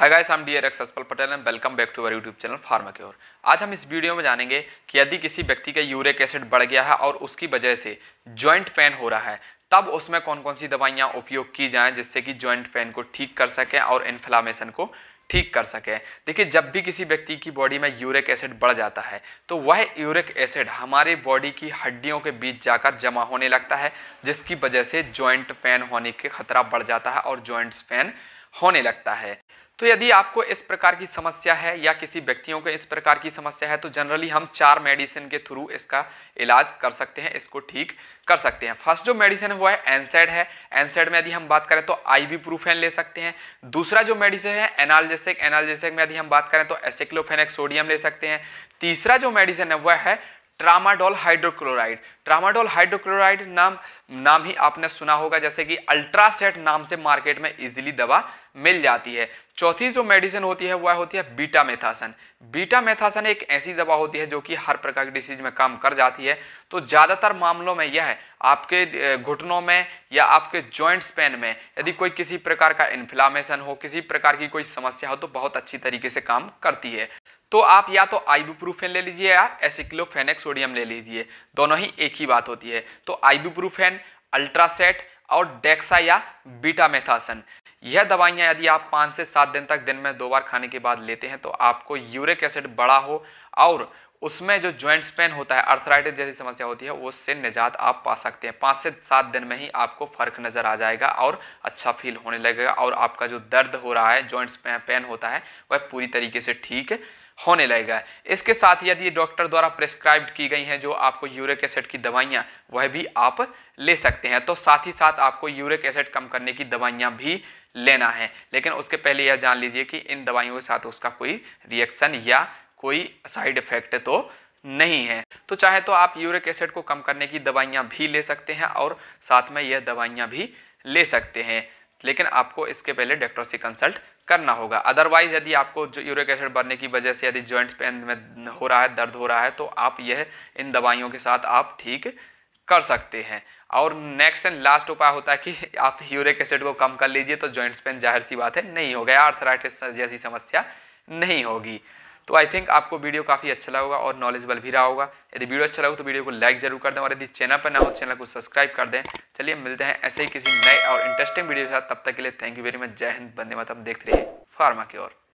hi guys I am D R Patel and welcome back to our YouTube channel pharma आज हम इस video में जानेंगे कि यदि किसी व्यक्ति का यूरिक एसिड बढ़ गया है और उसकी वजह से जॉइंट पेन हो रहा है तब उसमें कौन कौन सी दवाइयाँ उपयोग की जाएँ जिससे कि जॉइंट पेन को ठीक कर सकें और इन्फ्लामेशन को ठीक कर सके देखिए जब भी किसी व्यक्ति की बॉडी में यूरिक एसिड बढ़ जाता है तो वह यूरिक एसिड हमारे बॉडी की हड्डियों के बीच जाकर जमा होने लगता है जिसकी वजह से जॉइंट पेन होने के खतरा बढ़ जाता है और जॉइंट्स पेन होने लगता है तो यदि आपको इस प्रकार की समस्या है या किसी व्यक्तियों को इस प्रकार की समस्या है तो जनरली हम चार मेडिसिन के थ्रू इसका इलाज कर सकते हैं इसको ठीक कर सकते हैं फर्स्ट जो मेडिसिन हुआ है एनसेड है एनसेड में यदि हम बात करें तो आईवी प्रूफेन ले सकते हैं दूसरा जो मेडिसिन है एनालजेसिक एनालजेसिक में यदि हम बात करें तो एसिक्लोफेनिक सोडियम ले सकते हैं तीसरा जो मेडिसिन है वह है ट्रामाडोल हाइड्रोक्लोराइड ट्रामाडोल हाइड्रोक्लोराइड नाम नाम ही आपने सुना होगा जैसे कि अल्ट्रासेट नाम से मार्केट में इजीली दवा मिल जाती है चौथी जो मेडिसिन होती है वह होती है बीटा मेथासन बीटा मेथासन एक ऐसी दवा होती है जो कि हर प्रकार की डिसीज में काम कर जाती है तो ज़्यादातर मामलों में यह आपके घुटनों में या आपके जॉइंट्स पेन में यदि कोई किसी प्रकार का इन्फ्लामेशन हो किसी प्रकार की कोई समस्या हो तो बहुत अच्छी तरीके से काम करती है तो आप या तो आईबूप्रूफेन ले लीजिए या एसिक्लोफेनेक सोडियम ले लीजिए दोनों ही एक ही बात होती है तो आईबूप्रूफेन अल्ट्रासेट और डेक्सा या मेथासन यह दवाइयाँ यदि आप पाँच से सात दिन तक दिन में दो बार खाने के बाद लेते हैं तो आपको यूरिक एसिड बड़ा हो और उसमें जो जॉइंट्स पेन होता है अर्थराइटिस जैसी समस्या होती है उससे निजात आप पा सकते हैं पाँच से सात दिन में ही आपको फर्क नज़र आ जाएगा और अच्छा फील होने लगेगा और आपका जो दर्द हो रहा है जॉइंट्स पेन होता है वह पूरी तरीके से ठीक होने लगेगा इसके साथ यदि डॉक्टर द्वारा प्रेस्क्राइब की गई हैं जो आपको यूरिक एसिड की दवाइयाँ वह भी आप ले सकते हैं तो साथ ही साथ आपको यूरिक एसिड कम करने की दवाइयाँ भी लेना है लेकिन उसके पहले यह जान लीजिए कि इन दवाइयों के साथ उसका कोई रिएक्शन या कोई साइड इफेक्ट तो नहीं है तो चाहे तो आप यूरिक एसिड को कम करने की दवाइयाँ भी ले सकते हैं और साथ में यह दवाइयाँ भी ले सकते हैं लेकिन आपको इसके पहले डॉक्टर से कंसल्ट करना होगा अदरवाइज यदि आपको जो यूरिक एसिड बनने की वजह से यदि जॉइंट्स पेन में हो रहा है दर्द हो रहा है तो आप यह इन दवाइयों के साथ आप ठीक कर सकते हैं और नेक्स्ट एंड लास्ट उपाय होता है कि आप यूरिक एसिड को कम कर लीजिए तो जॉइंट्स पेन जाहिर सी बात है नहीं होगा आर्थराइटिस जैसी समस्या नहीं होगी तो आई थिंक आपको वीडियो काफ़ी अच्छा लगा और नॉलेजबल भी रहा होगा यदि वीडियो अच्छा लगा तो वीडियो को लाइक जरूर कर दें और यदि चैनल पर ना हो चैनल को सब्सक्राइब कर दें चलिए मिलते हैं ऐसे ही किसी नए और इंटरेस्टिंग वीडियो के साथ तब तक के लिए थैंक यू वेरी मच जय हिंद बंदे हम देखते रहिए फार्मा की ओर